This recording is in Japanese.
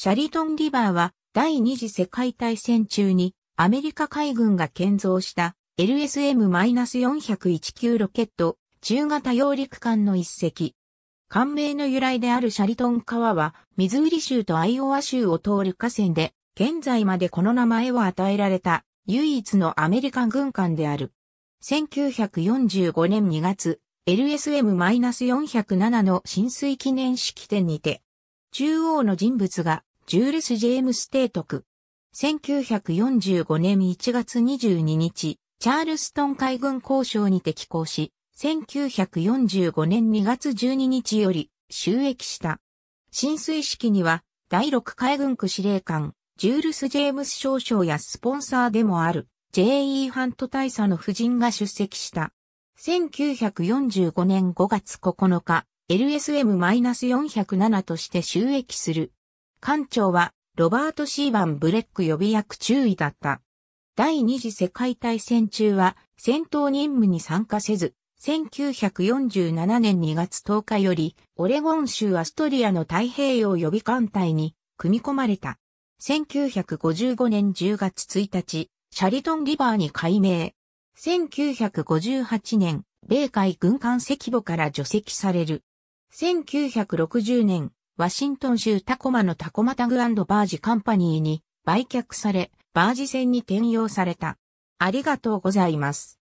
シャリトンリバーは第二次世界大戦中にアメリカ海軍が建造した LSM-401 級ロケット中型揚陸艦の一隻。艦名の由来であるシャリトン川はミズーリ州とアイオワ州を通る河川で現在までこの名前を与えられた唯一のアメリカ軍艦である。1945年2月 LSM-407 の浸水記念式典にて中央の人物がジュールス・ジェームス提督。1945年1月22日、チャールストン海軍交渉に適行し、1945年2月12日より収益した。浸水式には、第6海軍区司令官、ジュールス・ジェームス少将やスポンサーでもある、J.E. ハント大佐の夫人が出席した。1945年5月9日、LSM-407 として収益する艦長はロバート・シーバン・ブレック予備役中尉だった。第二次世界大戦中は戦闘任務に参加せず、1947年2月10日よりオレゴン州アストリアの太平洋予備艦隊に組み込まれた。1955年10月1日、シャリトンリバーに改名。1958年、米海軍艦赤母から除籍される。1960年、ワシントン州タコマのタコマタグバージカンパニーに売却され、バージ船に転用された。ありがとうございます。